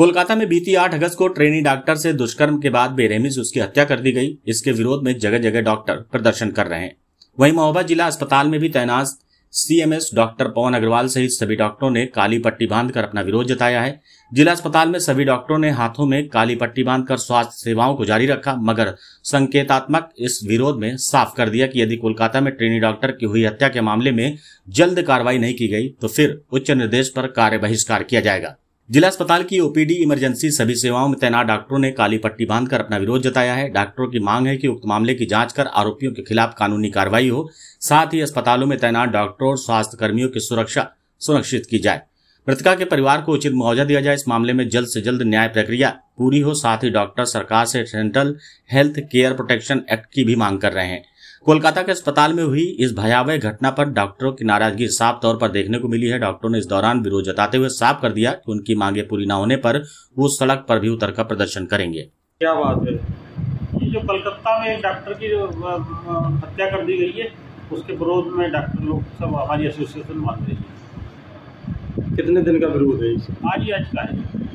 कोलकाता में बीती 8 अगस्त को ट्रेनी डॉक्टर से दुष्कर्म के बाद बेरहमी से उसकी हत्या कर दी गई इसके विरोध में जगह जगह डॉक्टर प्रदर्शन कर रहे हैं वहीं महोबा जिला अस्पताल में भी तैनात सीएमएस डॉक्टर पवन अग्रवाल सहित सभी डॉक्टरों ने काली पट्टी बांधकर अपना विरोध जताया है जिला अस्पताल में सभी डॉक्टरों ने हाथों में काली पट्टी बांधकर स्वास्थ्य सेवाओं को जारी रखा मगर संकेतात्मक इस विरोध में साफ कर दिया कि यदि कोलकाता में ट्रेनी डॉक्टर की हुई हत्या के मामले में जल्द कार्रवाई नहीं की गई तो फिर उच्च निर्देश पर कार्य बहिष्कार किया जाएगा जिला अस्पताल की ओपीडी इमरजेंसी सभी सेवाओं में तैनात डॉक्टरों ने काली पट्टी बांधकर अपना विरोध जताया है डॉक्टरों की मांग है कि उक्त मामले की जांच कर आरोपियों के खिलाफ कानूनी कार्रवाई हो साथ ही अस्पतालों में तैनात डॉक्टरों और स्वास्थ्य कर्मियों की सुरक्षा सुनिश्चित की जाए मृतका के परिवार को उचित मुआवजा दिया जाए इस मामले में जल्द से जल्द न्याय प्रक्रिया पूरी हो साथ ही डॉक्टर सरकार से central health care protection act की भी मांग कर रहे हैं कोलकाता के अस्पताल में हुई इस भयावह घटना पर डॉक्टरों की नाराजगी साफ तौर पर देखने को मिली है डॉक्टरों ने इस दौरान विरोध जताते हुए साफ कर दिया कि उनकी मांगे पूरी न होने पर वो सड़क पर भी उतर कर प्रदर्शन करेंगे क्या बात है ये जो कलकत्ता में एक डॉक्टर की हत्या कर दी गई है उसके विरोध में डॉक्टर लोग सब हमारी एसोसिएशन मान रही है कितने दिन का विरोध है आज ही आज का है